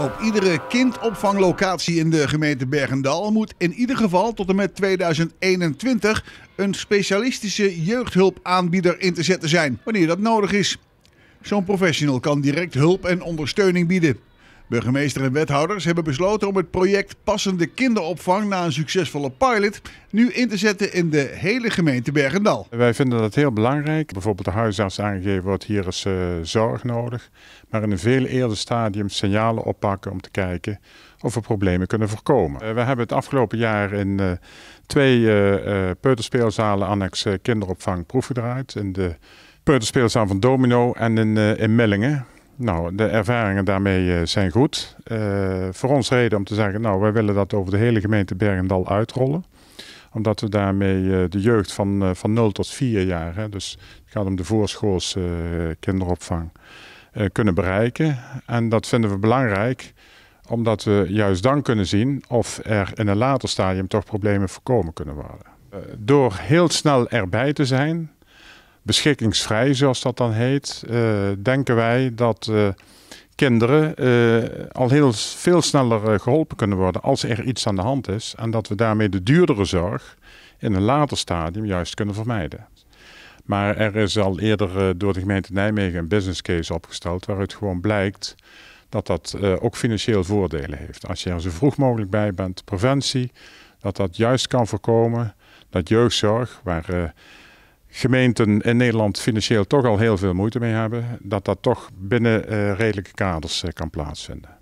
Op iedere kindopvanglocatie in de gemeente Bergendal moet in ieder geval tot en met 2021 een specialistische jeugdhulpaanbieder in te zetten zijn, wanneer dat nodig is. Zo'n professional kan direct hulp en ondersteuning bieden. Burgemeester en wethouders hebben besloten om het project Passende Kinderopvang na een succesvolle pilot nu in te zetten in de hele gemeente Bergendal. Wij vinden dat heel belangrijk. Bijvoorbeeld de huisarts aangegeven wordt hier is eh, zorg nodig. Maar in een veel eerder stadium signalen oppakken om te kijken of we problemen kunnen voorkomen. Eh, we hebben het afgelopen jaar in eh, twee peuterspeelzalen annex kinderopvang proefgedraaid. In de peuterspeelzaal van Domino en in, in nou, de ervaringen daarmee eh, zijn goed. Eh, voor ons reden om te zeggen, nou, wij willen dat over de hele gemeente Bergendal uitrollen omdat we daarmee eh, de jeugd van, van 0 tot 4 jaar, hè, dus het gaat om de voorschoolse kinderopvang, kunnen bereiken. En dat vinden we belangrijk, omdat we juist dan kunnen zien of er in een later stadium toch problemen voorkomen kunnen worden. Door heel snel erbij te zijn, beschikkingsvrij, zoals dat dan heet, eh, denken wij dat eh, kinderen eh, al heel veel sneller geholpen kunnen worden als er iets aan de hand is. En dat we daarmee de duurdere zorg in een later stadium juist kunnen vermijden. Maar er is al eerder door de gemeente Nijmegen een business case opgesteld waaruit gewoon blijkt dat dat ook financieel voordelen heeft. Als je er zo vroeg mogelijk bij bent, preventie, dat dat juist kan voorkomen dat jeugdzorg, waar gemeenten in Nederland financieel toch al heel veel moeite mee hebben, dat dat toch binnen eh, redelijke kaders eh, kan plaatsvinden.